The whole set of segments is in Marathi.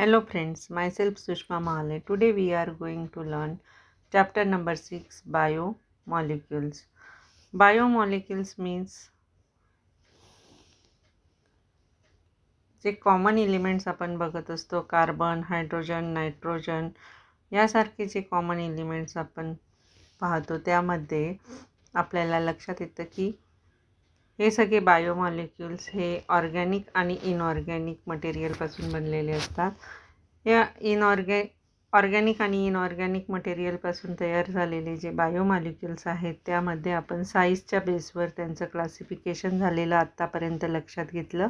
Hello friends, myself Sushma Mahale. Today we are going to learn chapter number 6 biomolecules means जे कॉमन एलिमेंट्स आपण बघत असतो कार्बन हायड्रोजन नायट्रोजन यासारखे जे कॉमन एलिमेंट्स आपण पाहतो त्यामध्ये आपल्याला लक्षात येतं की हे सगळे बायोमॉलिक्युल्स हे ऑर्गॅनिक आणि इनऑर्गॅनिक मटेरियलपासून बनलेले असतात या इनऑर्गॅ ऑर्गॅनिक आणि इनऑर्गॅनिक मटेरियलपासून तयार झालेले जे बायोमॉलिक्युल्स आहेत त्यामध्ये आपण साईजच्या बेसवर त्यांचं क्लासिफिकेशन झालेलं आत्तापर्यंत लक्षात घेतलं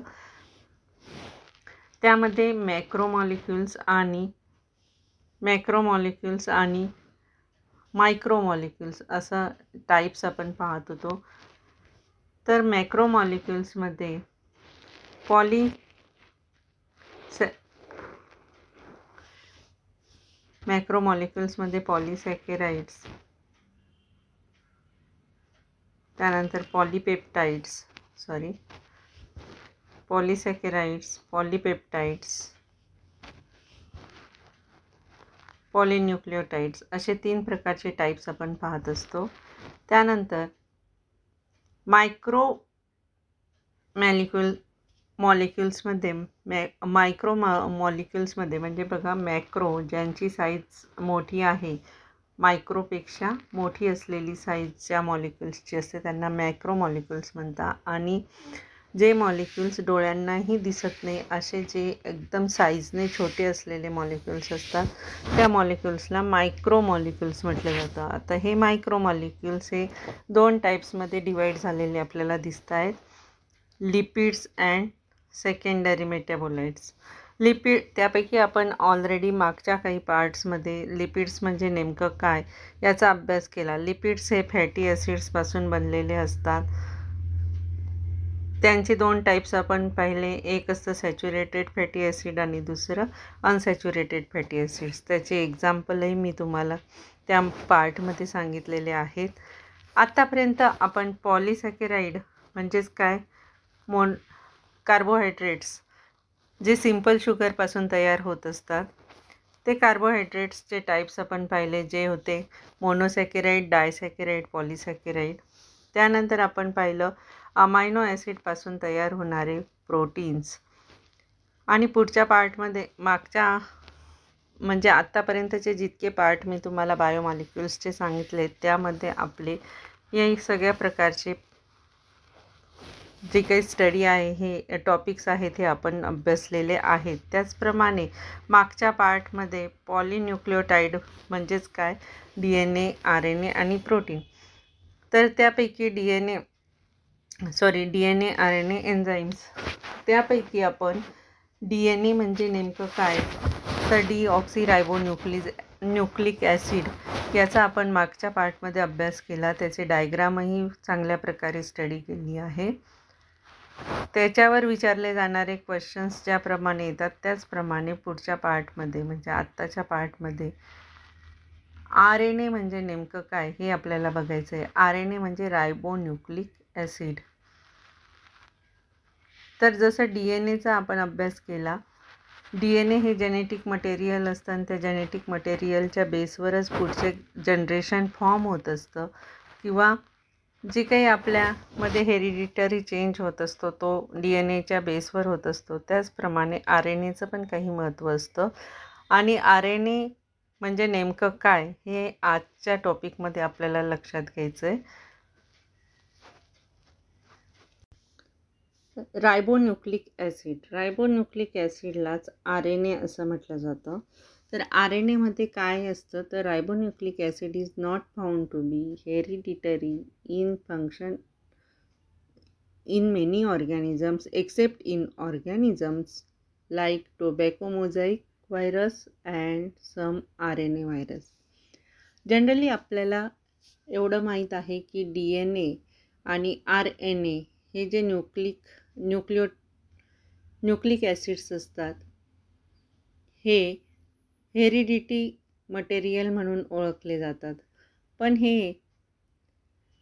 त्यामध्ये मॅक्रोमॉलिक्युल्स आणि मॅक्रोमॉलिक्युल्स आणि मायक्रोमॉलिक्युल्स असा टाईप्स आपण पाहत होतो तर मॅक्रोमॉलिक्युल्समध्ये पॉली से मॅक्रोमॉलिक्युल्समध्ये पॉलीसॅकेराइड्स त्यानंतर पॉलीपेप्टाइड्स सॉरी पॉलिसॅकेराईड्स पॉलीपेप्टाइड्स पॉलिन्युक्लिओटाईड्स असे तीन प्रकारचे टाईप्स आपण पाहत असतो त्यानंतर मायक्रो मॅलिक्युल मॉलिक्युल्समध्ये मॅ मायक्रो मॉ मॉलिक्युल्समध्ये म्हणजे बघा मॅक्रो ज्यांची साईज मोठी आहे मायक्रोपेक्षा मोठी असलेली साईज ज्या मॉलिक्युल्सची असते त्यांना मॅक्रो मॉलिक्युल्स म्हणतात आणि जे मॉलिक्युल्स डोळ्यांनाही दिसत नाही असे जे एकदम साईजने छोटे असलेले मॉलिक्युल्स असतात त्या मॉलिक्युल्सला मायक्रो मॉलिक्युल्स म्हटलं जातं आता हे मायक्रो मॉलिक्युल्स हे दोन टाईप्समध्ये डिवाईड झालेले आपल्याला दिसत आहेत lipids and secondary metabolites lipid त्यापैकी आपण ऑलरेडी मागच्या काही पार्ट्समध्ये लिपिड्स म्हणजे नेमकं काय याचा अभ्यास केला लिपिड्स हे फॅटी ॲसिड्सपासून बनलेले असतात त्यांचे दोन टाईप्स आपण पाहिले एक असतं सॅच्युरेटेड फॅटी ॲसिड आणि दुसरं अनसॅच्युरेटेड फॅटी ॲसिड्स त्याचे एक्झाम्पलही मी तुम्हाला त्या पार्टमध्ये सांगितलेले आहेत आत्तापर्यंत आपण पॉलिसॅकेराईड म्हणजेच काय मोन कार्बोहायड्रेट्स जे सिंपल शुगरपासून तयार होत असतात ते कार्बोहायड्रेट्सचे टाईप्स आपण पाहिले जे होते मोनोसॅकेराईड डायसॅकेराईड पॉलिसॅकेराईड त्यानंतर आपण पाहिलं अमायनो ॲसिडपासून तयार होणारे प्रोटीन्स आणि पुढच्या पार्टमध्ये मागच्या म्हणजे आत्तापर्यंतचे जितके पार्ट मी तुम्हाला बायोमॉलिक्युल्सचे सांगितले त्यामध्ये आपले या सगळ्या प्रकारचे जे काही स्टडी आहे हे टॉपिक्स आहेत हे आपण अभ्यासलेले आहेत त्याचप्रमाणे मागच्या पार्टमध्ये पॉलिन्युक्लिओटाईड म्हणजेच काय D N A R N A आणि प्रोटीन तर त्यापैकी D N A sorry D N A R N A enzymes त्यापैकी आपण डी एन ए म्हणजे नेमकं काय तर deoxyribo nuclease nucleic acid याचा आपण मागच्या पार्टमध्ये अभ्यास केला त्याचे डायग्रामही चांगल्या प्रकारे स्टडी केली आहे त्याच्यावर विचारले जाणारे क्वेश्चन्स ज्याप्रमाणे येतात त्याचप्रमाणे पुढच्या पार्टमध्ये म्हणजे आत्ताच्या पार्टमध्ये आर एन ए म्हणजे नेमकं काय हे आपल्याला बघायचं आहे आर एन ए म्हणजे रायबो न्यूक्लिक ॲसिड तर जसं डी एन एचा आपण अभ्यास केला डी एन ए हे जेनेटिक मटेरियल असतं आणि त्या जेनेटिक मटेरियलच्या बेसवरच पुढचे जनरेशन फॉर्म होत असतं किंवा जे काही आपल्यामध्ये हेरिडिटरी चेंज होत असतो तो डी एन एच्या बेसवर होत असतो त्याचप्रमाणे आर एन एचं पण काही महत्त्व असतं आणि आर एन ए म्हणजे नेमकं काय हे आजच्या टॉपिकमध्ये आपल्याला लक्षात घ्यायचं आहे रायबोन्युक्लिक ॲसिड रायबोन्युक्लिक ॲसिडलाच आर एन ए असं म्हटलं जातं तर आर एन एमध्ये काय असतं तर ribonucleic acid is not found to be hereditary in function in many organisms except in organisms like tobacco mosaic virus and some R N A virus generally आपल्याला एवढं माहीत आहे की डी एन ए आणि आर एन ए हे जे न्यूक्लिक न्यूक्लिओ न्यूक्लिक ॲसिड्स असतात हे हेरिडिटी मटेरियल म्हणून ओळखले जातात पण हे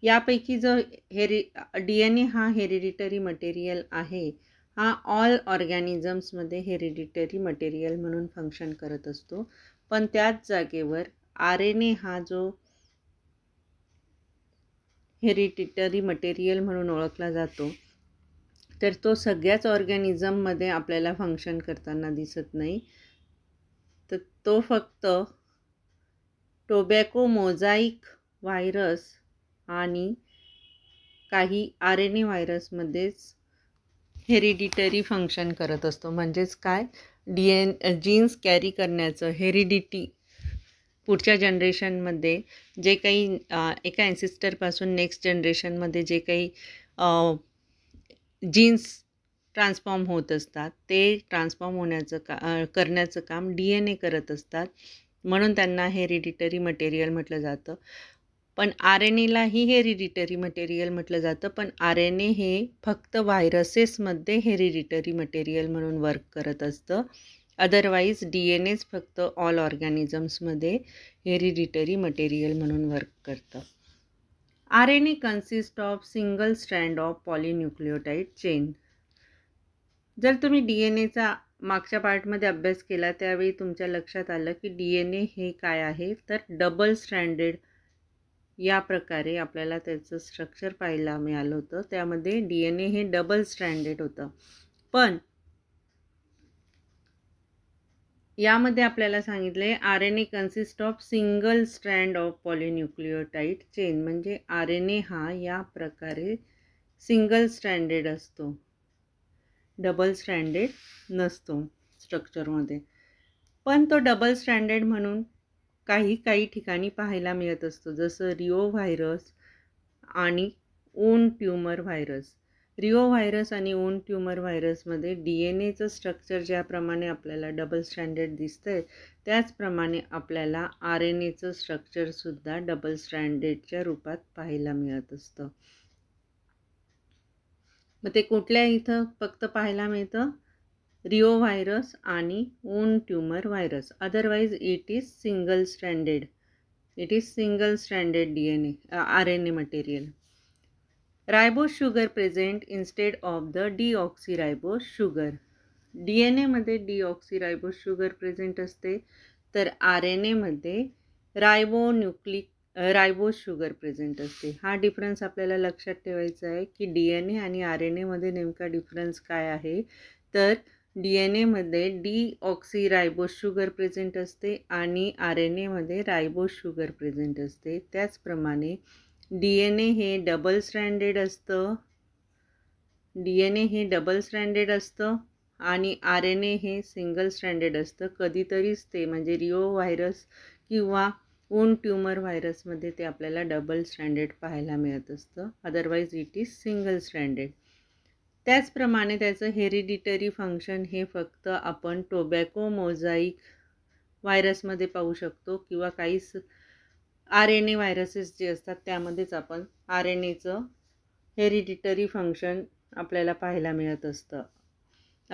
यापैकी जो हेरि डी एन ए हा हेरिडिटरी मटेरियल आहे हा ऑल ऑर्गॅनिझम्समध्ये हेरिडिटरी मटेरियल म्हणून फंक्शन करत असतो पण त्याच जागेवर आर एन ए हा जो हेरिडिटरी मटेरियल म्हणून ओळखला जातो तर तो सगळ्याच ऑर्गॅनिझममध्ये आपल्याला फंक्शन करताना दिसत नाही तर तो फक्त टोबॅको मोझाईक व्हायरस आणि काही आर एन ए व्हायरसमध्येच हेरिडिटरी फंक्शन करत असतो म्हणजेच काय डी एन जीन्स कॅरी करण्याचं हेरिडिटी पुढच्या जनरेशनमध्ये जे काही एका एन्सिस्टरपासून नेक्स्ट जनरेशनमध्ये जे काही जीन्स ट्रान्सफॉर्म होत असतात ते ट्रान्सफॉर्म होण्याचं का करण्याचं काम डी एन ए करत असतात म्हणून त्यांना हेरिडिटरी मटेरियल म्हटलं जातं पण आर एन एलाही हेरिडिटरी मटेरियल म्हटलं जातं पण आर एन ए हे फक्त व्हायरसेसमध्ये हेरिडिटरी मटेरियल म्हणून वर्क करत असतं अदरवाईज डी एन एच फक्त ऑल ऑर्गॅनिझम्समध्ये हेरिडिटरी मटेरियल म्हणून वर्क करतं R N A consist of single stand of polynucleotide chain जर तुम्ही डी एन एचा मागच्या पार्टमध्ये अभ्यास केला त्यावेळी तुमच्या लक्षात आलं की डी एन ए हे काय आहे तर डबल स्टँडर्ड या प्रकारे आपल्याला त्याचं स्ट्रक्चर पाहायला मिळालं होतं त्यामध्ये डी एन ए हे डबल स्टँडर्ड होतं पण यामध्ये आपल्याला सांगितले R N A consist of single strand of polynucleotide chain म्हणजे आर एन ए हा या प्रकारे सिंगल स्ट्रँडेड असतो डबल स्ट्रँडेड नसतो स्ट्रक्चरमध्ये पण तो डबल स्ट्रँडेड म्हणून काही काही ठिकाणी पाहायला मिळत असतो जसं रिओ व्हायरस आणि on tumour virus Rio virus आणि ओन ट्यूमर व्हायरसमध्ये डी एन एचं स्ट्रक्चर ज्याप्रमाणे आपल्याला डबल स्टँडर्ड दिसतं आहे त्याचप्रमाणे आपल्याला आर एन एचं स्ट्रक्चरसुद्धा डबल स्टँडर्डच्या रूपात पाहायला मिळत असतं मग ते कुठल्या इथं फक्त पाहायला मिळतं रिओ व्हायरस आणि on tumour virus otherwise it is single standard it is single standard D N A R N A material ribose sugar present instead of the deoxyribose sugar D N एमध्ये डीऑक्सिरायबोस शुगर प्रेझेंट असते तर आर एन एमध्ये ribonucleic ribose sugar present असते हा डिफरन्स आपल्याला लक्षात ठेवायचा आहे की डी एन ए आणि आर एन एमध्ये नेमका डिफरन्स काय आहे तर डी एन एमध्ये डी रायबोस शुगर प्रेझेंट असते आणि आर एन एमध्ये रायबो शुगर प्रेझेंट असते त्याचप्रमाणे डी एन ए हे डबल स्ट्रँडेड असतं डी एन ए हे डबल स्ट्रँडेड असतं आणि आर एन ए हे सिंगल स्ट्रँडेड असतं कधीतरीच ते म्हणजे रिओ व्हायरस किंवा ओन ट्यूमर व्हायरसमध्ये ते आपल्याला डबल स्टँडर्ड पाहायला मिळत असतं otherwise it is single stranded त्याचप्रमाणे त्याचं हेरिडिटरी फंक्शन हे फक्त आपण टोबॅको मोझाईक व्हायरसमध्ये पाहू शकतो किंवा काही आर एन ए व्हायरसेस जे असतात त्यामध्येच आपण आर एन एचं हेरिडिटरी फंक्शन आपल्याला पाहायला मिळत असतं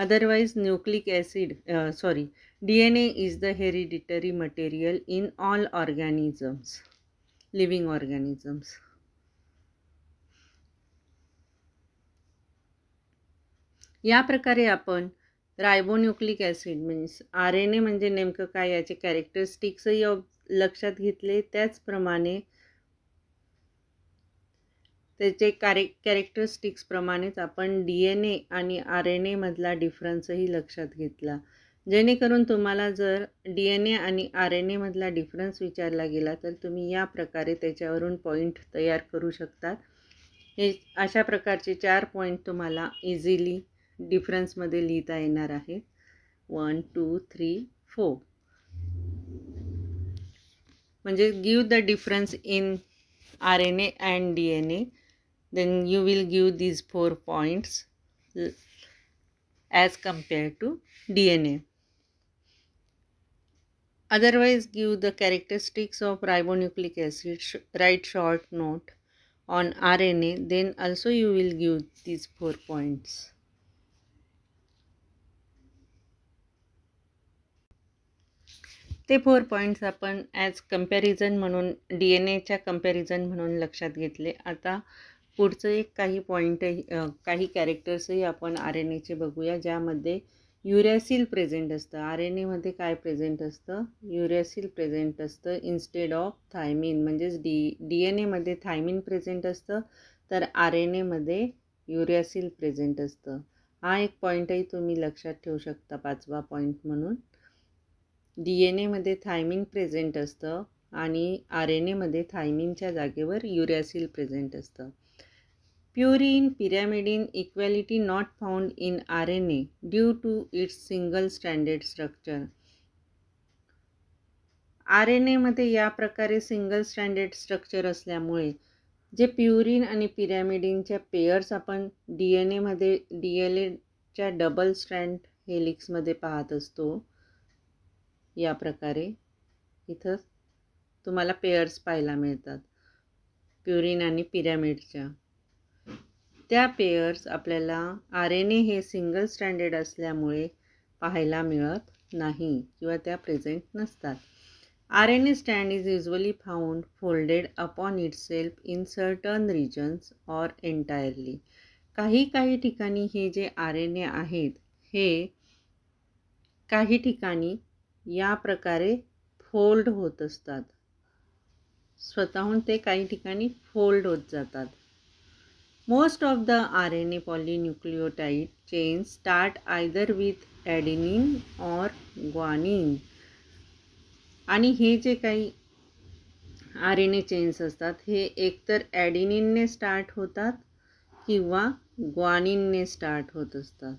otherwise nucleic acid sorry D N A is the hereditary material in all organisms living organisms या प्रकारे आपण ribonucleic acid means R N A म्हणजे नेमकं काय याचे कॅरेक्टरिस्टिक्सही लक्षात घेतले त्याचप्रमाणे त्याचे कॅरे कॅरेक्टरिस्टिक्सप्रमाणेच आपण डी एन ए आणि आर एन एमधला डिफरन्सही लक्षात घेतला जेणेकरून तुम्हाला जर डी एन ए आणि आर एन एमधला डिफरन्स विचारला गेला तर तुम्ही या प्रकारे त्याच्यावरून पॉईंट तयार करू शकतात हे अशा प्रकारचे चार पॉईंट तुम्हाला इझिली डिफरन्समध्ये लिहिता येणार आहे वन टू थ्री फोर म्हणजे give the difference in R N A and then you will give these four points as compared to DNA. Otherwise, give the characteristics of ribonucleic acid, write short note on RNA, then also you will give these four points. ते फोर पॉईंट्स आपण ॲज कम्पॅरिझन म्हणून डी एन एच्या कम्पॅरिझन म्हणून लक्षात घेतले आता पुढचं एक काही पॉईंटही काही कॅरेक्टर्सही आपण आर एन एचे बघूया ज्यामध्ये युरॅसिल प्रेझेंट असतं आर एन एमध्ये काय प्रेझेंट असतं युरॅसिल प्रेझेंट असतं इन्स्टेड ऑफ थायमिन म्हणजेच डी डी एन एमध्ये थायमिन प्रेझेंट असतं तर आर एन एमध्ये युरॅसिल प्रेझेंट असतं हा एक पॉईंटही तुम्ही लक्षात ठेवू शकता पाचवा पॉईंट म्हणून डी एन एमध्ये थायमिन प्रेझेंट असतं आणि आर एन एमध्ये थायमिनच्या जागेवर युरॅसिल प्रेझेंट असतं purine pyrimidine equality not found in R N A due to its single standard structure R N एमध्ये या प्रकारे सिंगल स्टँडर्ड स्ट्रक्चर असल्यामुळे जे प्युरिन आणि पिरॅमिडिनच्या पेयर्स आपण डी एन एमध्ये डी एल एच्या डबल स्ट्रँड हेलिक्समध्ये पाहत असतो या प्रकारे इथं तुम्हाला पेअर्स पाहायला मिळतात प्युरिन आणि पिरॅमिडच्या त्या पेयर्स आपल्याला आर एन ए हे सिंगल स्टँडर्ड असल्यामुळे पाहायला मिळत नाही किंवा त्या प्रेझेंट नसतात R N A stand is usually found folded upon itself in certain regions or entirely काही काही ठिकाणी हे जे आर एन ए आहेत हे काही ठिकाणी या प्रकारे फोल्ड होत असतात स्वतःहून ते काही ठिकाणी फोल्ड होत जातात most of the R N A polynucleotide chain start either with adenine or guanine आणि हे जे काही आर एन ए चेन्स असतात हे एकतर ॲडिनिनने स्टार्ट होतात किंवा ग्वानिनने स्टार्ट होत असतात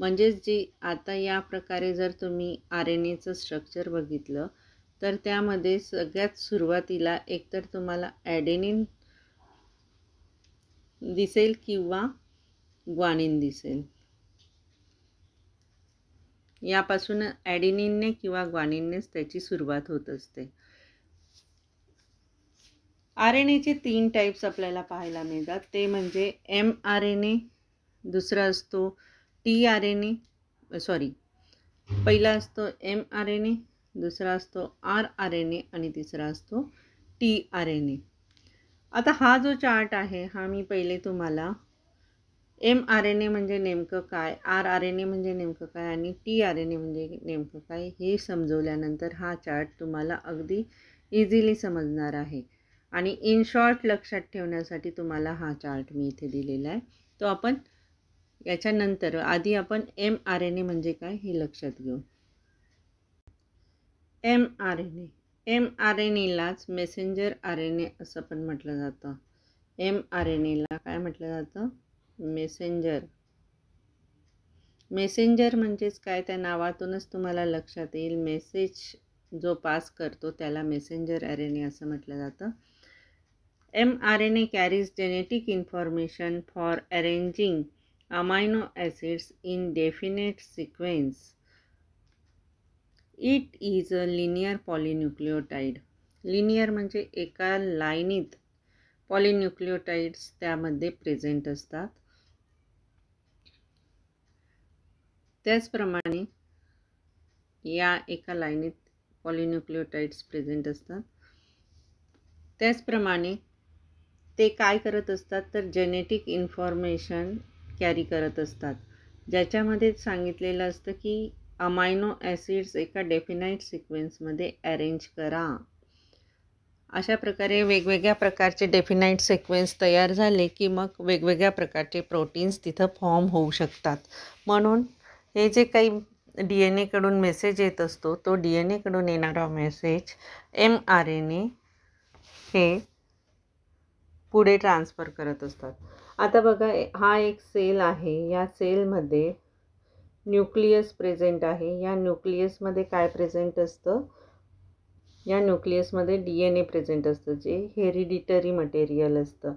म्हणजेच जी आता या प्रकारे जर तुम्ही आर एन एचं स्ट्रक्चर बघितलं तर त्यामध्ये सगळ्यात सुरुवातीला एकतर तुम्हाला ॲडेनिन दिसेल किंवा ग्वानिन दिसेल यापासून ॲडिनिनने किंवा ग्वानिननेच त्याची सुरुवात होत असते आर एन एचे तीन टाईप्स आपल्याला पाहायला मिळतात ते म्हणजे एम आर एन ए दुसरा असतो T R N A sorry पहिला असतो एम आर एन ए दुसरा असतो आर आर एन ए आणि तिसरा असतो टी आर एन ए आता हा जो चार्ट आहे हा मी पहिले तुम्हाला एम आर एन ए म्हणजे नेमकं काय आर आर एन ए म्हणजे नेमकं काय आणि टी आर एन ए म्हणजे नेमकं काय हे समजवल्यानंतर हा चार्ट तुम्हाला अगदी इझिली समजणार आहे आणि इन शॉर्ट लक्षात ठेवण्यासाठी तुम्हाला हा चार्ट मी इथे दिलेला आहे तो आपण याच्यानंतर आधी आपण एम आर एन ए म्हणजे काय हे लक्षात घेऊ M R N A M R N एलाच मेसेंजर आर एन ए असं पण म्हटलं जातं एम आर एन एला काय म्हटलं जातं मेसेंजर मेसेंजर म्हणजेच काय त्या नावातूनच तुम्हाला लक्षात येईल मेसेज जो पास करतो त्याला मेसेंजर आर एन ए असं म्हटलं जातं M R N A carries genetic information for arranging amino acids in definite sequence. It is a linear polynucleotide linear म्हणजे एका लाईनीत पॉलिन्युक्लिओटाईड्स त्यामध्ये प्रेझेंट असतात त्याचप्रमाणे या एका लाईनीत पॉलिन्युक्लिओटाईड्स प्रेझेंट असतात त्याचप्रमाणे ते काय करत असतात तर जेनेटिक इन्फॉर्मेशन कॅरी करत असतात ज्याच्यामध्ये सांगितलेलं असतं की अमायनो ॲसिड्स एका डेफिनाईट सिक्वेन्समध्ये अरेंज करा अशा प्रकारे वेगवेगळ्या प्रकारचे डेफिनाईट सिक्वेन्स तयार झाले की मग वेगवेगळ्या प्रकारचे प्रोटीन्स तिथं फॉर्म होऊ शकतात म्हणून हे जे काही डी एन एकडून मेसेज येत असतो तो डी एन एकडून येणारा message M R N A हे पुढे ट्रान्सफर करत असतात आता बघा हा एक सेल आहे या सेलमध्ये न्यूक्लियस प्रेझेंट आहे या न्यूक्लियसमध्ये काय प्रेझेंट असतं या न्यूक्लियसमध्ये डी एन ए प्रेझेंट असतं जे हेरिडिटरी मटेरियल असतं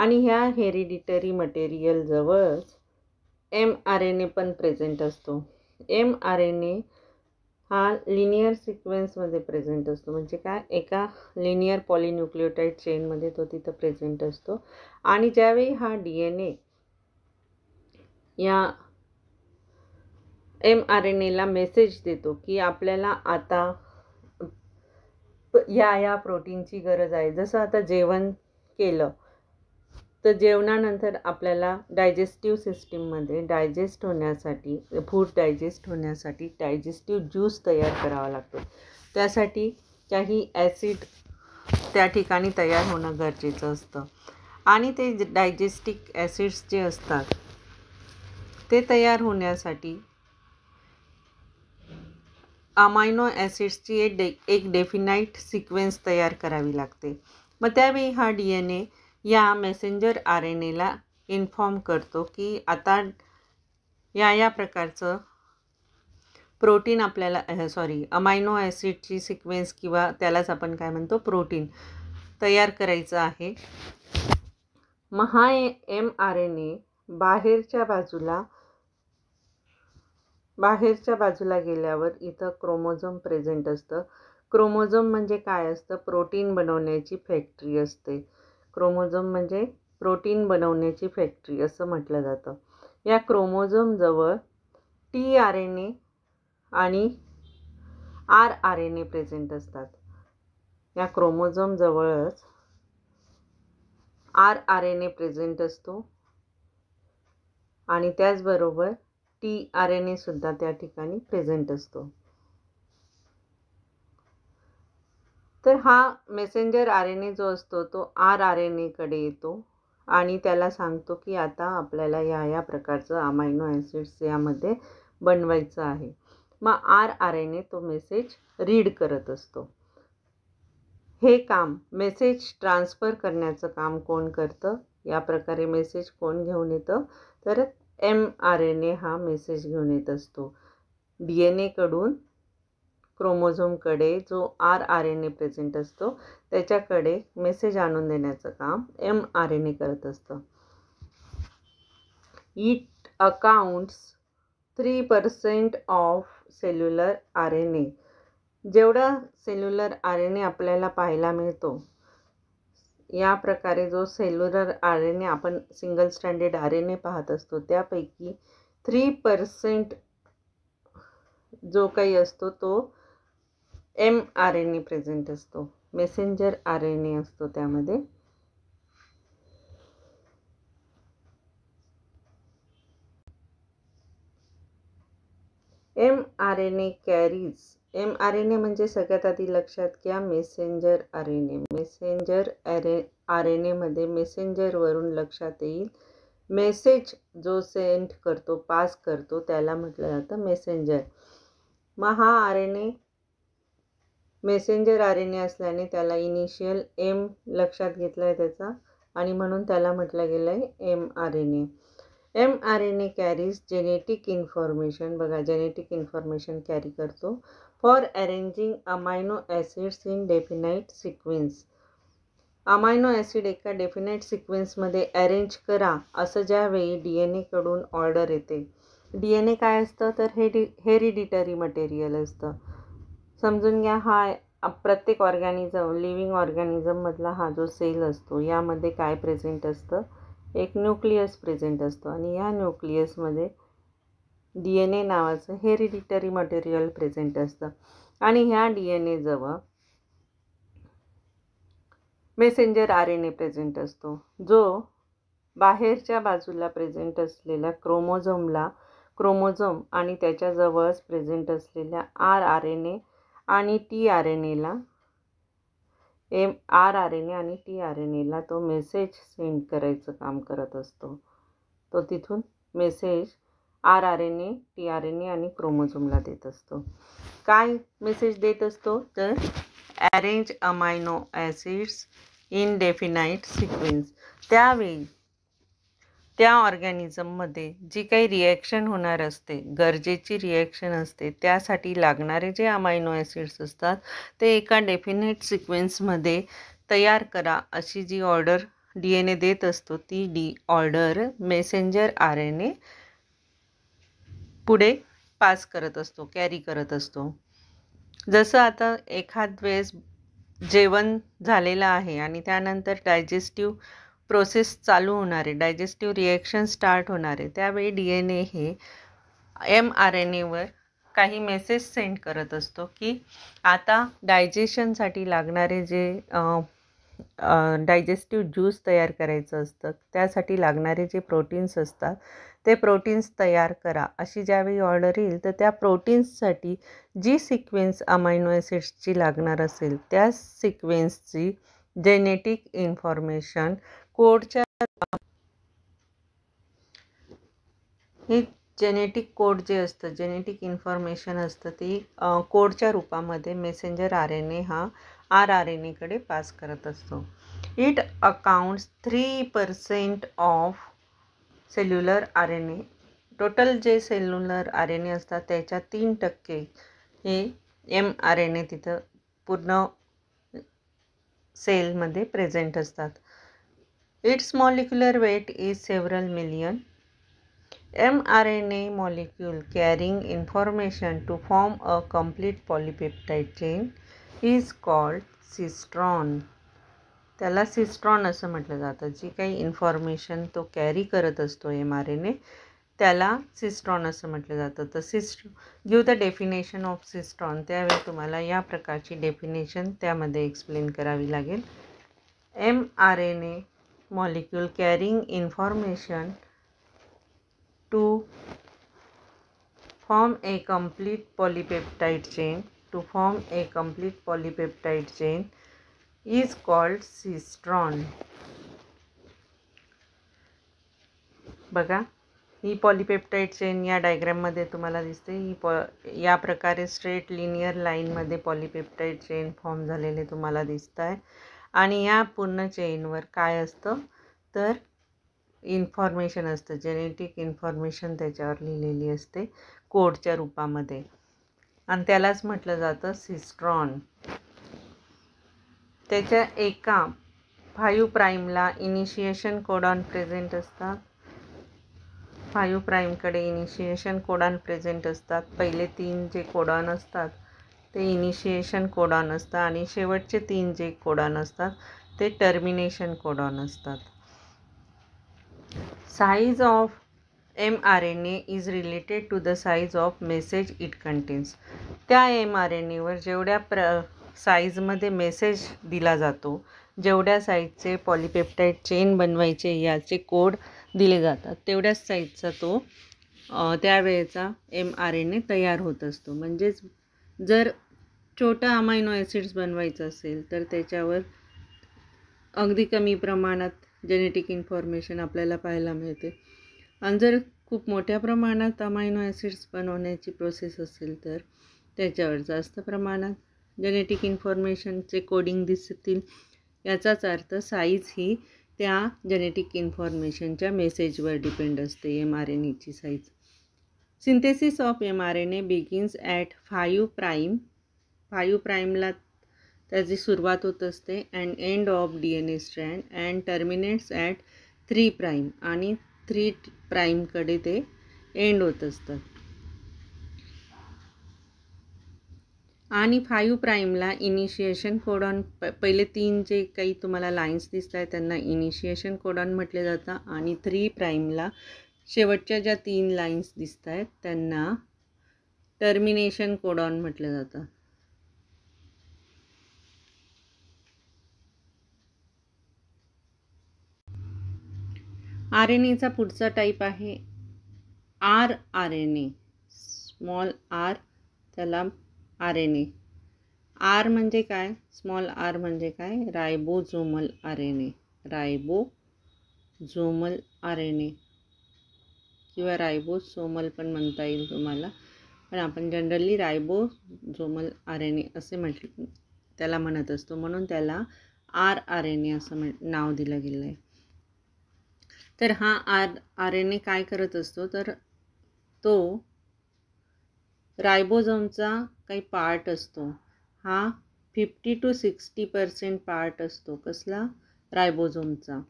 आणि ह्या हेरिडिटरी मटेरियलजवळच एम आर एन ए पण प्रेझेंट असतो एम आर एन ए हा लिनियर सिक्वेन्समध्ये प्रेझेंट असतो म्हणजे काय एका लिनियर पॉलिन्युक्लिओटाईड चेनमध्ये तो तिथं प्रेझेंट असतो आणि ज्यावेळी हा डी एन ए या एम आर एन एला मेसेज देतो की आपल्याला आता या या प्रोटीनची गरज आहे जसं आता जेवण केलं तर जेवणानंतर आपल्याला डायजेस्टिव्ह सिस्टीममध्ये डायजेस्ट होण्यासाठी फूड डायजेस्ट होण्यासाठी डायजेस्टिव्ह ज्यूस तयार करावा लागतो त्यासाठी काही ॲसिड त्या ठिकाणी तयार होणं गरजेचं असतं आणि ते डायजेस्टिक ॲसिड्स जे असतात ते तयार होण्यासाठी अमायनो ॲसिड्सची एक डे एक डेफिनाईट सिक्वेन्स तयार करावी लागते मग त्यावेळी हा डी एन ए या मेसेंजर आर एन एला इन्फॉर्म करतो की आता या या प्रकारचं प्रोटीन आपल्याला सॉरी अमायनो ॲसिडची सिक्वेन्स किंवा त्यालाच आपण काय म्हणतो प्रोटीन तयार करायचं आहे महा एम आर एन ए बाहेरच्या बाजूला बाहेरच्या बाजूला गेल्यावर इथं क्रोमोझोम प्रेझेंट असतं क्रोमोझोम म्हणजे काय असतं प्रोटीन बनवण्याची फॅक्टरी असते क्रोमोझोम म्हणजे प्रोटीन बनवण्याची फॅक्टरी असं म्हटलं जातं या क्रोमोझोमजवळ टी आर एन ए आणि R R N A present असतात या क्रोमोझोमजवळच R R N A present असतो आणि त्याचबरोबर टी आर एन सुद्धा त्या ठिकाणी प्रेझेंट असतो तर हा मेसेंजर आर एन ए जो असतो तो आर आर एन एकडे येतो आणि त्याला सांगतो की आता आपल्याला या या प्रकारचं अमायनो ॲसिड्स यामध्ये बनवायचं आहे मग आर आर एन ए तो मेसेज रीड करत असतो हे काम मेसेज ट्रान्सफर करण्याचं काम कोण करतं या प्रकारे मेसेज कोण घेऊन येतं तर एम आर एन ए हा मेसेज घेऊन येत असतो डी एन एकडून क्रोमोझोमकडे जो R R N A present असतो त्याच्याकडे मेसेज आणून देण्याचं काम एम आर एन ए करत असतं it accounts three percent of cellular R N A जेवढा सेल्युलर आर एन ए आपल्याला पाहायला मिळतो या प्रकारे जो सेल्युलर आर एन ए आपण single standard R N A पाहत असतो त्यापैकी थ्री पर्सेंट जो काही असतो तो M R N A present असतो मेसेंजर आर एन ए असतो त्यामध्ये M R N A carries M R N A म्हणजे सगळ्यात आधी लक्षात घ्या messenger R N A messenger R A R N एमध्ये मेसेंजरवरून लक्षात येईल मेसेज जो सेंड करतो पास करतो त्याला म्हटलं जातं मेसेंजर मग हा N A messenger R N A असल्याने त्याला इनिशियल एम लक्षात घेतलं आहे त्याचा आणि म्हणून त्याला म्हटलं गेलं आहे M R N A M R N A carries genetic information बघा जेनेटिक इन्फॉर्मेशन कॅरी करतो for arranging amino acids in definite sequence amino acid एका डेफिनाईट सिक्वेन्समध्ये अरेंज करा असं ज्यावेळी डी एन एकडून ऑर्डर येते डी एन ए काय असतं तर हे डी हेरिडिटरी मटेरियल असतं समजून घ्या हा प्रत्येक ऑर्गॅनिझम लिव्हिंग ऑर्गॅनिझममधला हा जो सेल असतो यामध्ये काय प्रेझेंट असतं एक न्यूक्लियस प्रेझेंट असतो आणि या न्यूक्लियसमध्ये डी एन ए नावाचं हेरिडिटरी मटेरियल प्रेझेंट असतं आणि ह्या डी एन एजवळ messenger R N A present असतो जो बाहेरच्या बाजूला प्रेझेंट असलेल्या क्रोमोझोमला क्रोमोझोम आणि त्याच्याजवळच प्रेझेंट असलेल्या आर आर एन ए आणि टी आर एन एला M R R N A आणि टी आर एन एला तो मेसेज सेंड करायचं काम करत असतो तो तिथून message R R N A T R N A आणि क्रोमोझोमला देत असतो काय मेसेज देत असतो तर arrange amino acids in definite sequence त्यावेळी त्या ऑर्गॅनिझममध्ये जी काही रिॲक्शन होणार असते गरजेची रिॲक्शन असते त्यासाठी लागणारे जे अमायनो ॲसिड्स असतात ते एका डेफिनेट सिक्वेन्समध्ये तयार करा अशी जी ऑर्डर डी एन ए देत असतो ती D order messenger R N A पुढे पास करत असतो कॅरी करत असतो जसं आता एखाद वेळेस जेवण झालेलं आहे आणि त्यानंतर डायजेस्टिव्ह प्रोसेस चालू होणारे आहे डायजेस्टिव्ह रिॲक्शन स्टार्ट होणारे त्यावेळी डी एन ए हे एम आर एन एवर काही मेसेज सेंड करत असतो की आता डायजेशनसाठी लागणारे जे डायजेस्टिव्ह ज्यूस तयार करायचं असतं त्यासाठी लागणारे जे प्रोटीन्स असतात ते प्रोटीन्स तयार करा अशी ज्यावेळी ऑर्डर येईल तर त्या प्रोटीन्ससाठी जी सिक्वेन्स अमायनो ॲसिड्सची लागणार असेल त्या सिक्वेन्सची जेनेटिक इन्फॉर्मेशन कोडच्या हे जेनेटिक कोड जे असतं जेनेटिक इन्फॉर्मेशन असतं ती कोडच्या रूपामध्ये मेसेंजर आर एन ए हा आर आर एन एकडे पास करत असतो it accounts three percent of cellular R N A total जे सेल्युलर आर एन ए असतात त्याच्या तीन टक्के हे एम आर एन ए तिथं पूर्ण सेलमध्ये प्रेझेंट असतात is molecular million M R N A molecule carrying information to form a complete polypeptide chain is called cistron त्याला सिस्ट्रॉन असं म्हटलं जातं जी काही इन्फॉर्मेशन तो कॅरी करत असतो एम आर ए त्याला सिस्ट्रॉन असं म्हटलं जातं तर सिस्ट give the definition of cistron त्यावेळी तुम्हाला या प्रकारची डेफिनेशन त्यामध्ये एक्सप्लेन करावी लागेल M R A molecule carrying information to form a complete polypeptide chain to form a complete polypeptide chain is called cistron बघा ही पॉलिपेप्टाईड चेन या डायग्राममध्ये तुम्हाला दिसते ही पॉ या प्रकारे स्ट्रेट लिनियर लाईनमध्ये पॉलिपेप्टाईड चेन फॉर्म झालेले तुम्हाला दिसत आहे आणि या पूर्ण चेनवर काय असतं तर इन्फॉर्मेशन असतं जेनेटिक इन्फॉर्मेशन त्याच्यावर लिहिलेली असते कोडच्या रूपामध्ये आणि त्यालाच म्हटलं जातं सिस्ट्रॉन त्याच्या एका फायू प्राईमला इनिशिएशन कोडॉन प्रेझेंट असतात फायू प्राईमकडे इनिशिएशन कोडॉन प्रेझेंट असतात पहिले तीन जे कोडॉन असतात ते इनिशिएशन कोडॉन असतं आणि शेवटचे तीन जे कोडॉन असतात ते टर्मिनेशन कोडॉन असतात size of M R N A is related to the size of message it contains त्या एम आर एन एवर जेवढ्या प्र साईजमध्ये मेसेज दिला जातो जेवढ्या साईजचे पॉलिपेप्टाईड चेन बनवायचे याचे कोड दिले जातात तेवढ्याच साईजचा तो त्यावेळेचा एम आर एन ए तयार होत असतो म्हणजेच जर छोटा अमायनो ॲसिड्स बनवायचा असेल तर त्याच्यावर अगदी कमी प्रमाणात जेनेटिक इन्फॉर्मेशन आपल्याला पाहायला मिळते आणि जर खूप मोठ्या प्रमाणात अमायनो ॲसिड्स बनवण्याची प्रोसेस असेल तर त्याच्यावर जास्त प्रमाणात जेनेटिक इन्फॉर्मेशनचे कोडिंग दिसतील याचाच अर्थ साईज ही त्या जेनेटिक इन्फॉर्मेशनच्या मेसेजवर डिपेंड असते एम आर एन एची size synthesis of M R N A begins at five prime five प्राईमला त्याची सुरुवात होत असते and end of D N A strand and terminates at three prime आणि थ्री प्राईमकडे ते एंड होत असतात आणि फायू प्राईमला इनिशिएशन कोडॉन प पहिले तीन जे काही तुम्हाला लाईन्स दिसत आहेत त्यांना इनिशिएशन कोडॉन म्हटले जातं आणि थ्री प्राईमला शेवटच्या ज्या तीन लाईन्स दिसत आहेत त्यांना टर्मिनेशन कोडॉन म्हटलं जातं आर एन एचा पुढचा टाईप आहे R R N A small R त्याला आर एन ए आर म्हणजे काय स्मॉल आर म्हणजे काय ribosomal R N A ribosomal R N A किंवा रायबो सोमल पण म्हणता येईल तुम्हाला पण आपण generally ribosomal R N A असे म्हटले त्याला म्हणत असतो म्हणून त्याला आर आर एन ए असं म्हण नाव दिलं गेलं आहे तर हा आर आर एन ए काय करत असतो तर तो रायबोझोमचा काही पार्ट असतो हा fifty to sixty percent part असतो कसला रायबोझोमचा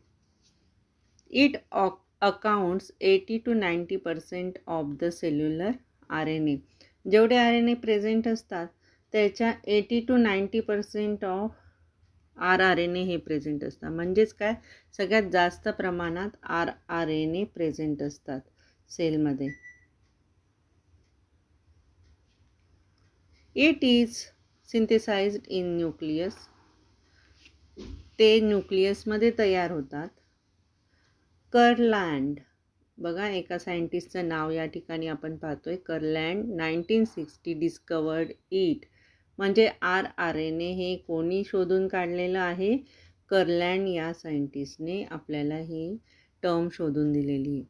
इट ऑक accounts eighty to ninety percent of the cellular R N A जेवढे आर एन ए प्रेझेंट असतात त्याच्या eighty to ninety percent of R R N A हे प्रेझेंट असतात म्हणजेच काय सगळ्यात जास्त प्रमाणात R R N A present असतात सेलमध्ये it is synthesized in nucleus ते न्यूक्लियसमध्ये तयार होतात करलँड बघा एका सायंटिस्टचं नाव या ठिकाणी आपण पाहतोय Kurland nineteen sixty discovered it म्हणजे आर आर एन ए हे कोणी शोधून काढलेलं आहे करलँड या सायंटिस्टने आपल्याला ही टर्म शोधून दिलेली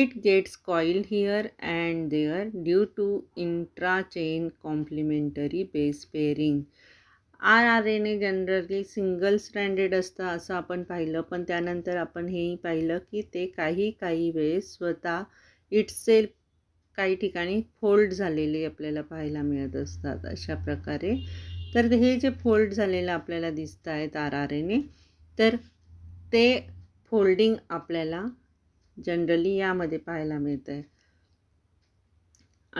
it gets coil here and there due to intra chain complementary base pairing R R N A generally single standard असतं असं आपण पाहिलं पण त्यानंतर आपण हेही पाहिलं की ते काही काही वेळेस स्वतः इटसेल्फ काही ठिकाणी फोल्ड झालेले आपल्याला पाहायला मिळत असतात अशा प्रकारे तर हे जे फोल्ड झालेलं आपल्याला दिसत आहेत आर आर एने तर ते फोल्डिंग आपल्याला जनरली यामध्ये पाहायला मिळत आहे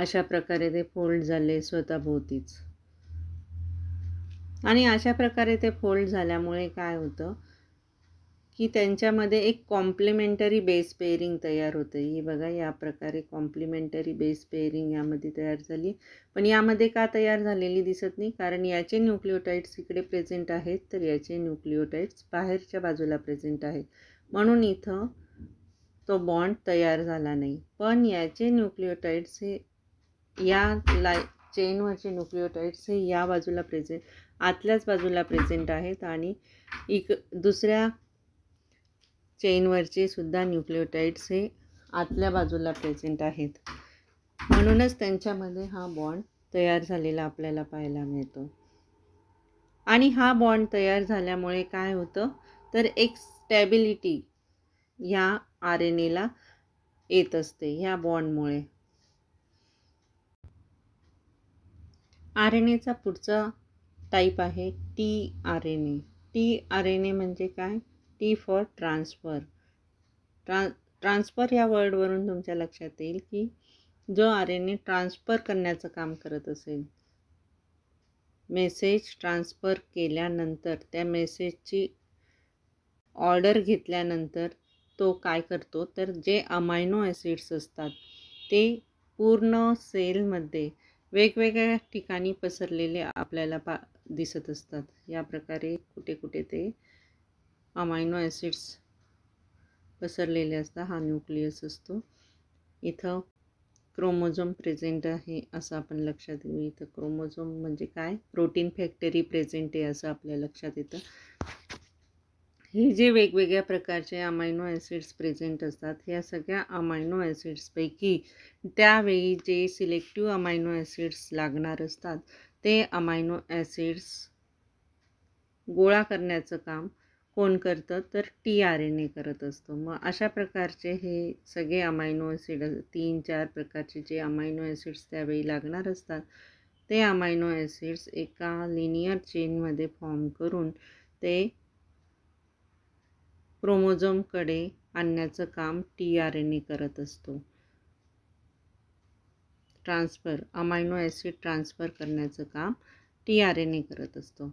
अशा प्रकारे ते फोल्ड झाले स्वतःभोवतीच आणि अशा प्रकारे ते फोल्ड झाल्यामुळे काय होतं की त्यांच्यामध्ये एक कॉम्प्लिमेंटरी बेस पेअरिंग तयार होतं हे बघा या प्रकारे कॉम्प्लिमेंटरी बेस पेअरिंग यामध्ये तयार झाली पण यामध्ये का तयार झालेली दिसत नाही कारण याचे न्यूक्लिओटाईड्स इकडे प्रेझेंट आहेत तर याचे न्यूक्लिओटाईड्स बाहेरच्या बाजूला प्रेझेंट आहेत म्हणून इथं तो बॉन्ड तयार झाला नाही पण याचे न्यूक्लिओटाईड्स हे या ला चेनवरचे न्यूक्लिओटाईड्स हे या बाजूला प्रेझेंट आतल्याच बाजूला प्रेझेंट आहेत आणि इक दुसऱ्या चेनवरचे सुद्धा न्यूक्लिओटाईड्स हे आतल्या बाजूला प्रेझेंट आहेत म्हणूनच त्यांच्यामध्ये हा बॉन्ड तयार झालेला आपल्याला पाहायला मिळतो आणि हा बॉन्ड तयार झाल्यामुळे काय होतं तर एक स्टॅबिलिटी ह्या आर एन एला येत असते ह्या बॉन्डमुळे आर एन एचा पुढचा टाईप आहे T R N A T R N A म्हणजे काय टी फॉर ट्रान्सफर ट्रान् ट्रान्सफर या वर्डवरून तुमच्या लक्षात येईल की जो आर एन ए ट्रान्सफर करण्याचं काम करत असेल मेसेज ट्रान्सफर केल्यानंतर त्या मेसेजची ऑर्डर घेतल्यानंतर तो काय करतो तर जे अमायनो ॲसिड्स असतात ते पूर्ण सेलमध्ये वेगवेगळ्या ठिकाणी पसरलेले आपल्याला पा दिसत असतात या प्रकारे कुठे कुठे ते अमायनो ॲसिड्स पसरलेले असतात हा न्यूक्लियस असतो इथं क्रोमोझोम प्रेझेंट आहे असं आपण लक्षात येऊ इथं क्रोमोझोम म्हणजे काय प्रोटीन फॅक्टरी प्रेझेंट आहे असं आपल्या लक्षात येतं हे जे वेगवेगळ्या प्रकारचे अमायनो ॲसिड्स प्रेझेंट असतात ह्या सगळ्या अमायनो ॲसिड्सपैकी त्यावेळी जे सिलेक्टिव्ह अमायनो ॲसिड्स लागणार असतात ते अमायनो ॲसिड्स गोळा करण्याचं काम कोण करतं तर टी आर एन ए करत असतो मग अशा प्रकारचे हे सगळे अमायनो ॲसिड तीन चार प्रकारचे जे अमायनो ॲसिड्स त्यावेळी लागणार असतात ते अमायनो ॲसिड्स एका लिनियर चेनमध्ये फॉर्म करून ते क्रोमोझोमकडे आणण्याचं काम टी आर एन ए करत असतो ट्रान्सफर अमायनो ॲसिड ट्रान्सफर करण्याचं काम टी आर एन ए करत असतो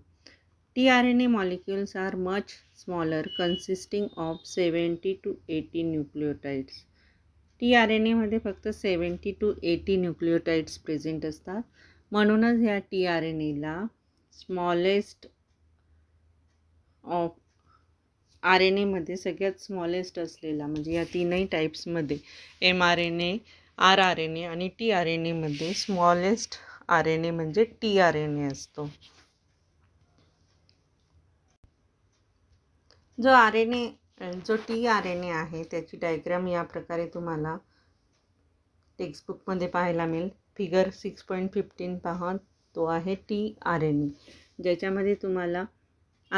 T R N A molecules are much smaller consisting of seventy to eighty nucleotides T R N एमध्ये फक्त seventy to eighty nucleotides present असतात म्हणूनच ह्या टी आर एन एला स्मॉलेस्ट ऑफ आर एन एमध्ये सगळ्यात स्मॉलेस्ट असलेला म्हणजे या तीनही टाईप्समध्ये M R N A R R N A आणि टी आर एन एमध्ये स्मॉलेस्ट आर एन ए म्हणजे टी आर एन ए असतो जो आर एन ए जो टी आर एन ए आहे त्याची डायग्राम या प्रकारे तुम्हाला टेक्स्टबुकमध्ये पाहायला मिळेल फिगर सिक्स पॉईंट फिफ्टीन पहा तो आहे टी आर एन ए ज्याच्यामध्ये तुम्हाला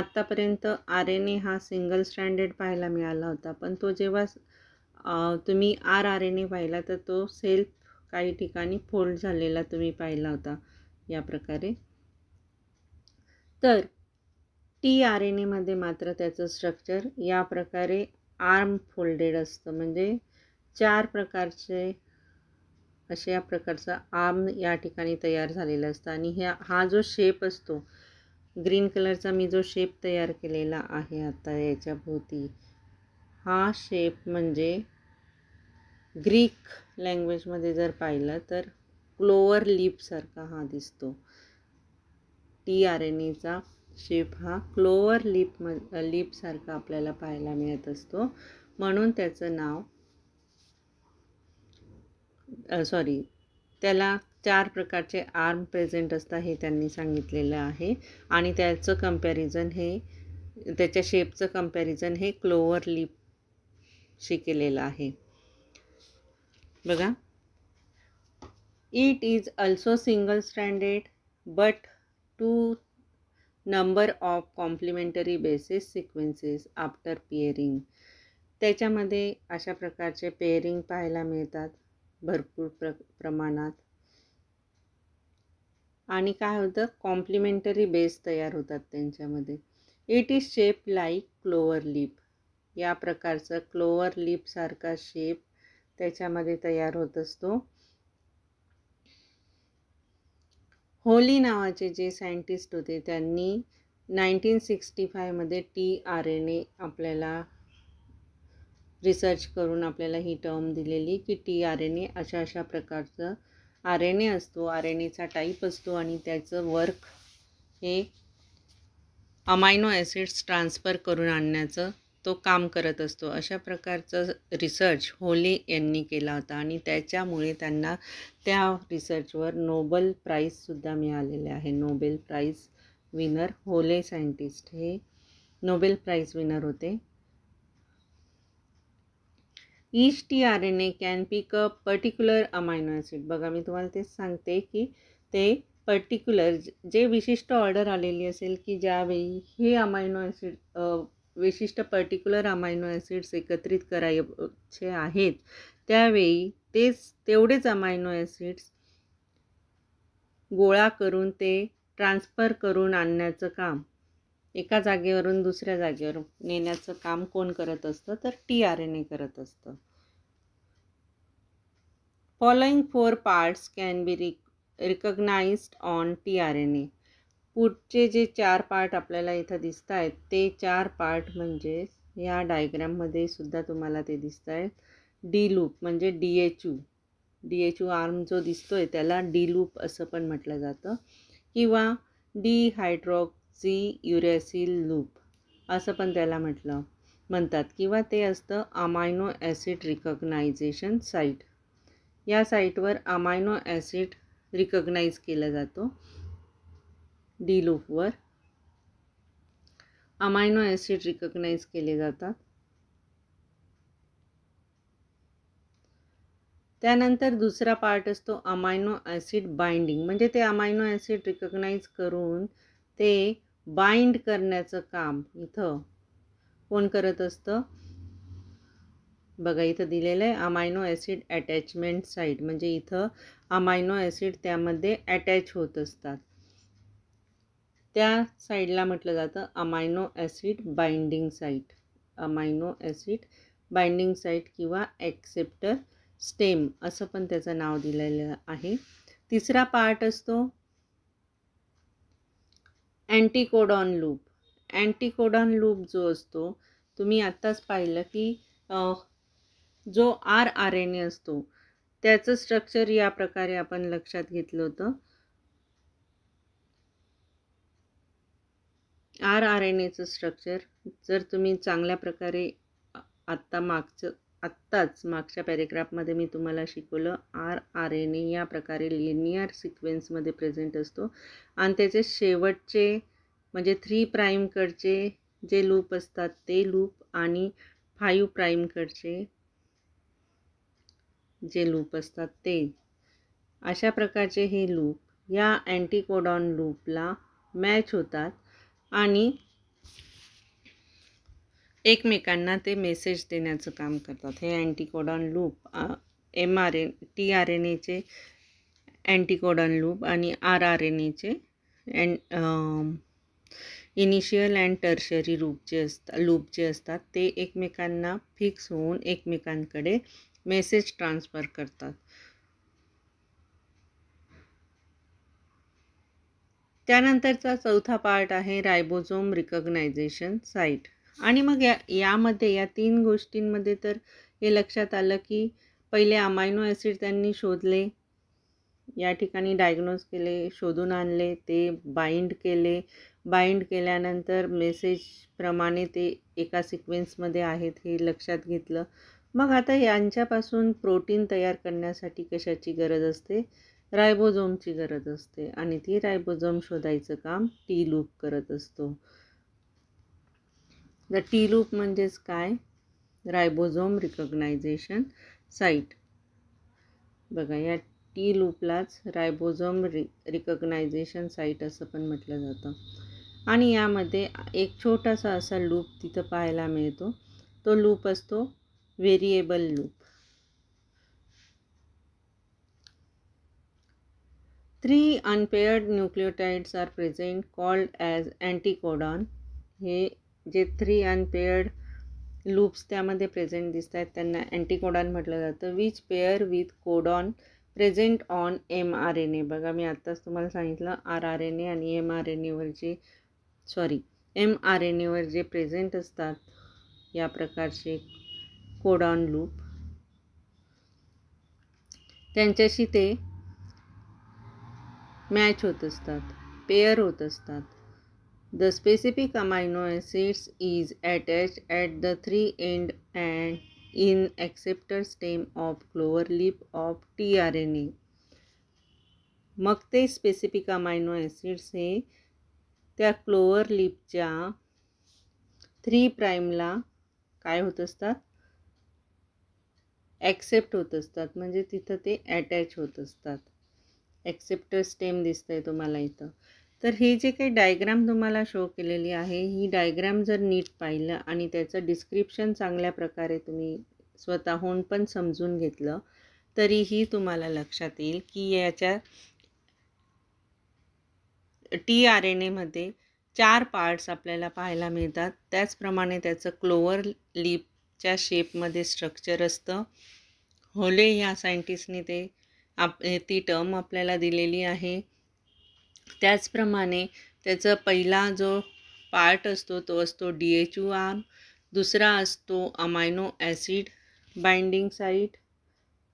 आत्तापर्यंत आर एन ए हा सिंगल स्टँडर्ड पाहायला मिळाला होता पण तो जेव्हा तुम्ही आर आर एन ए पाहिला तर तो सेल्फ काही ठिकाणी फोल्ड झालेला तुम्ही पाहिला होता या प्रकारे तर टी आर एन एमध्ये मात्र त्याचं स्ट्रक्चर या प्रकारे आर्म फोल्डेड असतं म्हणजे चार प्रकारचे अशा प्रकारचा आर्म या ठिकाणी तयार झालेलं असतं आणि ह्या हा जो शेप असतो ग्रीन कलरचा मी जो शेप तयार केलेला आहे आता याच्या भोवती हा शेप म्हणजे ग्रीक लँग्वेजमध्ये जर पाहिलं तर क्लोवर लिपसारखा हा दिसतो टी आर एन एचा शेप हा क्लोवर लिप म लिपसारखा आपल्याला पाहायला मिळत असतो म्हणून त्याचं नाव सॉरी त्याला चार प्रकारचे आर्म प्रेझेंट असतात हे त्यांनी सांगितलेलं आहे आणि त्याचं कम्पॅरिझन हे त्याच्या शेपचं कम्पॅरिझन हे क्लोवर लिपशी केलेलं आहे बघा it is also single standard but two number of complementary bases sequences after pairing त्याच्यामध्ये अशा प्रकारचे पेअरिंग पाहायला मिळतात भरपूर प्र प्रमाणात आणि काय होतं कॉम्प्लिमेंटरी बेस तयार होतात त्यांच्यामध्ये it is shape like clover leaf या प्रकारचं क्लोवर लीपसारखा शेप त्याच्यामध्ये तयार होत असतो होली नावाचे जे सायंटिस्ट होते त्यांनी नाईन्टीन सिक्स्टी फायमध्ये टी आर एन ए आपल्याला रिसर्च करून आपल्याला ही टर्म दिलेली की टी आर एन ए अशा अशा प्रकारचं आर एन ए असतो आर एन एचा टाईप असतो आणि त्याचं वर्क हे अमायनो ॲसिड्स ट्रान्सफर करून आणण्याचं तो काम करत असतो अशा प्रकारचं रिसर्च होले यांनी केला होता आणि त्याच्यामुळे त्यांना त्या रिसर्चवर नोबेल प्राईजसुद्धा मिळालेले आहे Nobel prize winner Holley scientist हे नोबेल प्राईज विनर होते each T R N A can pick a particular amino acid बघा मी तुम्हाला तेच सांगते की ते पर्टिक्युलर जे विशिष्ट ऑर्डर आलेली असेल की ज्यावेळी हे अमायनो ॲसिड विशिष्ट पर्टिक्युलर अमायनो ॲसिड्स एकत्रित करायचे आहेत त्यावेळी तेच तेवढेच अमायनो ॲसिड्स गोळा करून ते ट्रान्सफर करून आणण्याचं काम एका जागेवरून दुसऱ्या जागेवर नेण्याचं काम कोण करत असतं तर टी आर एन ए करत असतं following four parts can be रिक recognized on T R N A पुढचे जे चार पार्ट आपल्याला इथं दिसत आहेत ते चार पार्ट म्हणजे ह्या डायग्रॅममध्ये सुद्धा तुम्हाला ते दिसत आहेत डी लूप म्हणजे D H U D H U arm जो दिसतो आहे त्याला डी लूप असं पण म्हटलं जातं किंवा डी हायड्रॉक्सी युरॅसिल लूप असं पण त्याला म्हटलं म्हणतात किंवा ते असतं अमायनो ॲसिड रिकग्नायझेशन साईट या साईटवर अमायनो ॲसिड रिकग्नाईज केला जातो डी लूपवर अमायनो ॲसिड रिकग्नाइज केले जातात त्यानंतर दुसरा पार्ट असतो अमायनो ॲसिड बाइंडिंग म्हणजे ते अमायनो ॲसिड रिकग्नाइज करून ते बाइंड करण्याचं काम इथं कोण करत असतं बघा इथं दिलेलं आहे अमायनो ॲसिड अटॅचमेंट साईड म्हणजे इथं अमायनो ॲसिड त्यामध्ये अटॅच होत असतात त्या साईडला म्हटलं जातं amino acid binding site amino acid binding site किंवा ॲक्सेप्टर स्टेम असं पण त्याचं नाव दिलेलं आहे तिसरा पार्ट असतो अँटीकोडॉन लूप अँटीकोडॉन लूप जो असतो तुम्ही आत्ताच पाहिलं की जो आर आर एन ए असतो त्याचं स्ट्रक्चर या प्रकारे आपण लक्षात घेतलं होतं आर आर एन एचं स्ट्रक्चर जर तुम्ही चांगल्या प्रकारे आत्ता मागचं आत्ताच मागच्या पॅरेग्राफमध्ये मी तुम्हाला शिकवलं आर आर एन ए या प्रकारे लिनियर सिक्वेन्समध्ये प्रेझेंट असतो आणि त्याचे शेवटचे म्हणजे थ्री प्राईमकडचे जे लूप असतात ते लूप आणि फाईव्ह प्राईमकडचे जे लूप असतात ते अशा प्रकारचे हे लूप या अँटीकोडॉन लूपला मॅच होतात आणि एकमेकांना ते मेसेज देण्याचं काम करतात हे anticodon loop M R N T R N एचे अँटीकोडॉन लूप आणि आर आर एन एचे इनिशियल अँड टर्शरी रूप जे असतात लूप जे असतात ते एकमेकांना फिक्स होऊन एकमेकांकडे मेसेज ट्रान्सफर करतात त्यानंतरचा चौथा पार्ट आहे रायबोझोम रिकग्नायझेशन साईट आणि मग या यामध्ये या तीन गोष्टींमध्ये तर हे लक्षात आलं की पहिले अमायनो ॲसिड त्यांनी शोधले या ठिकाणी डायग्नोज केले शोधून आणले ते बाइंड केले बाइंड केल्यानंतर मेसेजप्रमाणे ते एका सिक्वेन्समध्ये आहेत हे लक्षात घेतलं मग आता यांच्यापासून प्रोटीन तयार करण्यासाठी कशाची गरज असते रायबोझोमची गरज असते आणि ती रायबोझोम शोधायचं काम टी लूप करत असतो द टी लूप म्हणजेच काय रायबोझोम रिकग्नायझेशन साईट बघा या टी लूपलाच रायबोझोम रि रिकग्नायझेशन साईट असं पण म्हटलं जातं आणि यामध्ये एक छोटासा असा लूप तिथं पाहायला मिळतो तो लूप असतो variable loop three unpaired nucleotides are present called as anticodon हे जे थ्री अनपेअर्ड लूप्स त्यामध्ये प्रेझेंट दिसत आहेत त्यांना अँटीकोडॉन म्हटलं जातं which pair with codon present on M R N A बघा मी आत्ताच तुम्हाला सांगितलं आर आर एन ए आणि एम आर एन एवरचे सॉरी एम आर एन एवर जे प्रेझेंट असतात या प्रकारचे कोडॉन लूप त्यांच्याशी ते मॅच होत असतात पेअर होत असतात the specific amino acids is attach at the three end and in acceptor stem of clover leaf of T R N A मग ते स्पेसिफिक अमायनो ॲसिड्स हे त्या क्लोअर लिपच्या थ्री प्राईमला काय होत असतात ॲक्सेप्ट होत असतात म्हणजे तिथं ते ॲटॅच होत असतात ॲक्सेप्टर स्टेम दिसतं आहे तुम्हाला इथं तर हे जे काही डायग्राम तुम्हाला शो केलेली आहे ही डायग्राम जर नीट पाहिलं आणि त्याचं डिस्क्रिप्शन चांगल्या प्रकारे तुम्ही स्वतःहून पण समजून घेतलं तरीही तुम्हाला लक्षात येईल की याच्या टी आर एन एमध्ये चार पार्ट्स आपल्याला पाहायला मिळतात त्याचप्रमाणे त्याचं क्लोवर लिपच्या शेपमध्ये स्ट्रक्चर असतं होले ह्या सायंटिस्टने ते आप ती टर्म आपल्याला दिलेली आहे त्याचप्रमाणे त्याचा पहिला जो पार्ट असतो तो असतो डी एच यू आर दुसरा असतो अमायनो ॲसिड बाइंडिंग साईट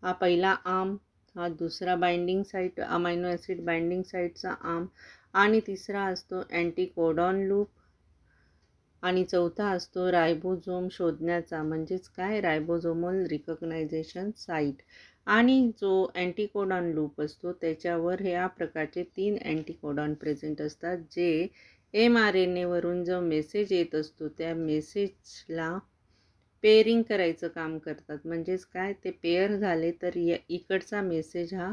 हा पहिला आम हा दुसरा binding site amino acid binding साईटचा आम आणि तिसरा असतो अँटीकोडॉन लूप आणि चौथा असतो रायबोझोम शोधण्याचा म्हणजेच काय रायबोझोमल रिकग्नायझेशन साईट आणि जो अँटीकोडॉन लूप असतो त्याच्यावर ह्या प्रकारचे तीन अँटीकोडॉन प्रेझेंट असतात जे एम आर एन एवरून जो मेसेज येत असतो त्या मेसेजला पेअरिंग करायचं काम करतात म्हणजेच काय ते पेअर झाले तर या इकडचा मेसेज हा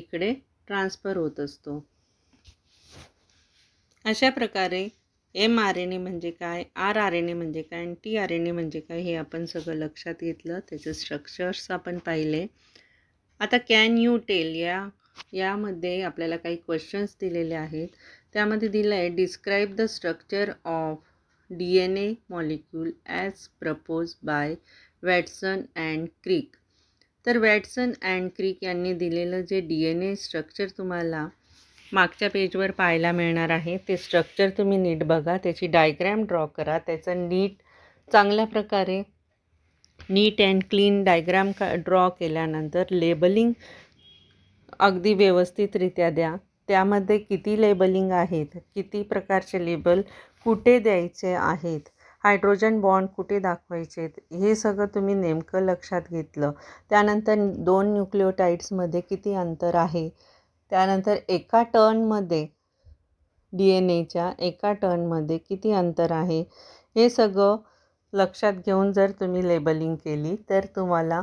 इकडे ट्रान्सफर होत असतो अशा प्रकारे एम आर एन ए म्हणजे काय आर आर एन ए म्हणजे काय आणि टी आर एन ए म्हणजे काय हे आपण सगळं लक्षात घेतलं त्याचं स्ट्रक्चर्स आपण पाहिले आता कॅन यू टेल या यामध्ये आपल्याला काही क्वेश्चन्स दिलेले आहेत त्यामध्ये दिलं आहे describe the structure of D N A molecule as propose by Watson and Crick तर वॅटसन अँड क्रिक यांनी दिलेलं जे डी एन ए स्ट्रक्चर तुम्हाला मागच्या पेजवर पाहायला मिळणार आहे ते स्ट्रक्चर तुम्ही नीट बघा त्याची डायग्रॅम ड्रॉ करा त्याचं नीट चांगल्या प्रकारे नीट अँड क्लीन डायग्राम का ड्रॉ केल्यानंतर लेबलिंग अगदी व्यवस्थितरित्या द्या त्यामध्ये किती लेबलिंग आहेत किती प्रकारचे लेबल कुठे द्यायचे आहेत हायड्रोजन बॉन्ड कुठे दाखवायचे हे सगळं तुम्ही नेमकं लक्षात घेतलं त्यानंतर दोन न्यूक्लिओटाईड्समध्ये किती अंतर आहे त्यानंतर एका टर्नमध्ये डी एन एच्या एका टर्नमध्ये किती अंतर आहे हे सगळं लक्षात घेऊन जर तुम्ही लेबलिंग केली तर तुम्हाला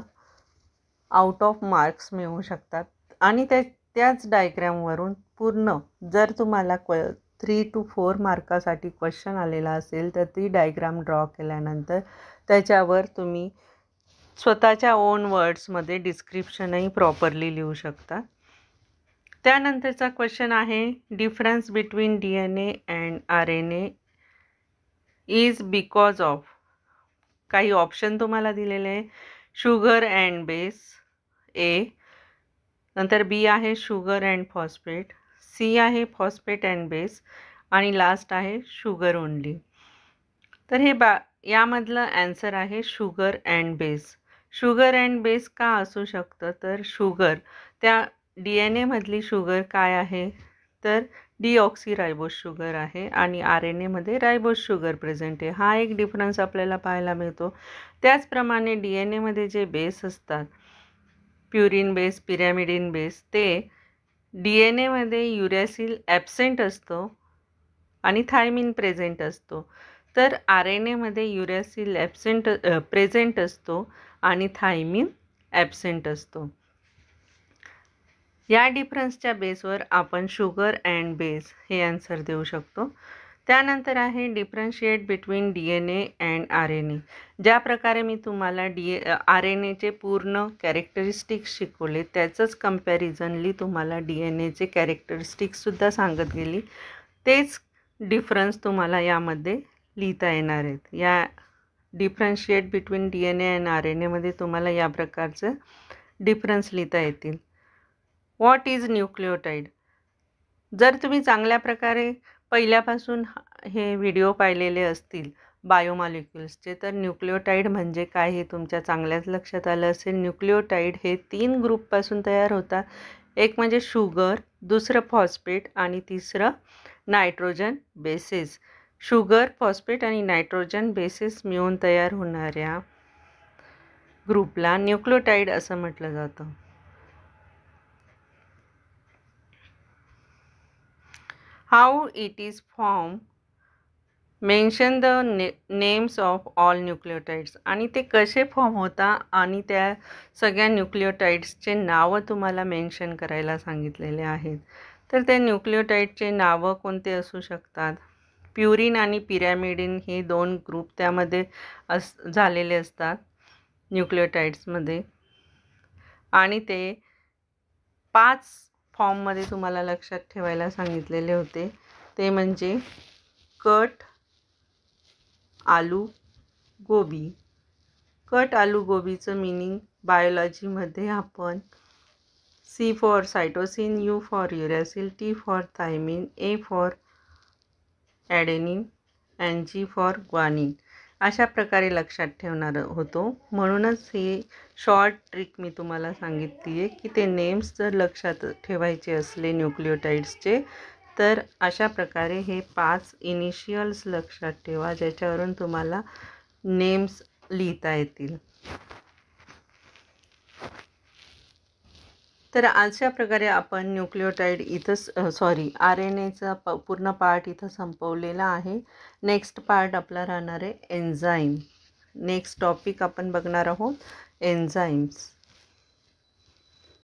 आउट ऑफ मार्क्स मिळू शकतात आणि त्या त्याच डायग्रॅमवरून पूर्ण जर तुम्हाला क्व थ्री टू फोर मार्कासाठी क्वेश्चन आलेला असेल तर ती डायग्राम ड्रॉ केल्यानंतर त्याच्यावर तुम्ही स्वतःच्या ओन वर्ड्समध्ये डिस्क्रिप्शनही प्रॉपरली लिहू शकता त्यानंतरचा क्वेश्चन आहे difference between D N A and R N A is because of काही ऑप्शन तुम्हाला दिलेले आहे शुगर अँड बेस ए नंतर बी आहे शुगर अँड फॉस्फेट सी आहे फॉस्फेट अँड बेस आणि लास्ट आहे शुगर ओनली तर हे बा यामधलं ॲन्सर आहे sugar and base sugar and base का असू शकतं तर शुगर त्या डी एन एमधली शुगर काय आहे तर रायबोस शुगर आहे आणि आर एन एमध्ये रायबोस शुगर प्रेझेंट आहे हा एक डिफरन्स आपल्याला पाहायला मिळतो त्याचप्रमाणे डी एन एमध्ये जे बेस असतात प्युरिन बेस पिरॅमिडिन बेस ते डी एन एमध्ये युरॅसिल ॲबसेंट असतो आणि थायमिन प्रेझेंट असतो तर आर एन एमध्ये युरॅसिल ॲबसेंट प्रेझेंट असतो आणि थायमिन ॲबसेंट असतो या डिफरन्सच्या बेसवर आपण शुगर अँड बेस हे आन्सर देऊ शकतो त्यानंतर आहे differentiate between D N A and R N A ज्या प्रकारे मी तुम्हाला डी ए आर एन एचे पूर्ण कॅरेक्टरिस्टिक्स शिकवले त्याचंच कम्पॅरिझनली तुम्हाला डी एन एचे कॅरेक्टरिस्टिक्ससुद्धा सांगत गेली तेच डिफरन्स तुम्हाला यामध्ये लिहिता येणार आहेत या differentiate between D N A and R N एमध्ये तुम्हाला या प्रकारचं डिफरन्स लिहिता येतील व्हॉट इज न्यूक्लिओटाईड जर तुम्ही चांगल्या प्रकारे पहिल्यापासून हे व्हिडिओ पाहिलेले असतील बायोमॉलिक्युल्सचे तर न्यूक्लिओटाईड म्हणजे काय हे तुमच्या चांगल्याच लक्षात आलं असेल न्यूक्लिओटाईड हे तीन ग्रुपपासून तयार होतात एक म्हणजे शुगर दुसरं फॉस्पेट आणि तिसरं नायट्रोजन बेसेस शुगर फॉस्पेट आणि नायट्रोजन बेसेस मिळून तयार होणाऱ्या ग्रुपला न्यूक्लिओटाईड असं म्हटलं जातं how it is formed mention the ने नेम्स ऑफ ऑल न्यूक्लिओटाईड्स आणि ते कसे फॉर्म होता आणि त्या सगळ्या न्यूक्लिओटाईड्सचे नावं तुम्हाला मेन्शन करायला सांगितलेले आहेत तर त्या न्यूक्लिओटाईडचे नावं कोणते असू शकतात प्युरिन आणि पिरॅमिडिन हे दोन ग्रुप त्यामध्ये अस झालेले असतात न्यूक्लिओटाईड्समध्ये आणि ते पाच फॉर्ममध्ये तुम्हाला लक्षात ठेवायला सांगितलेले होते ते म्हणजे कट आलू गोबी कट आलू गोबीचं मिनिंग बायोलॉजीमध्ये आपण C for cytosine U for uracil T for thymine A for adenine and G for guanine अशा प्रकारे लक्षात ठेवणार होतो म्हणूनच ही शॉर्ट ट्रिक मी तुम्हाला सांगितली आहे की ते नेम्स जर लक्षात ठेवायचे असले न्यूक्लिओटाईड्सचे तर अशा प्रकारे हे पाच इनिशियल्स लक्षात ठेवा ज्याच्यावरून तुम्हाला नेम्स लिहिता येतील तर अशा प्रकारे आपण न्यूक्लिओटाईड इथंच सॉरी आर एन एचा प पूर्ण पार्ट इथं संपवलेला आहे नेक्स्ट पार्ट आपला राहणार आहे एन्झाईम नेक्स्ट टॉपिक आपण बघणार आहोत एन्झाईम्स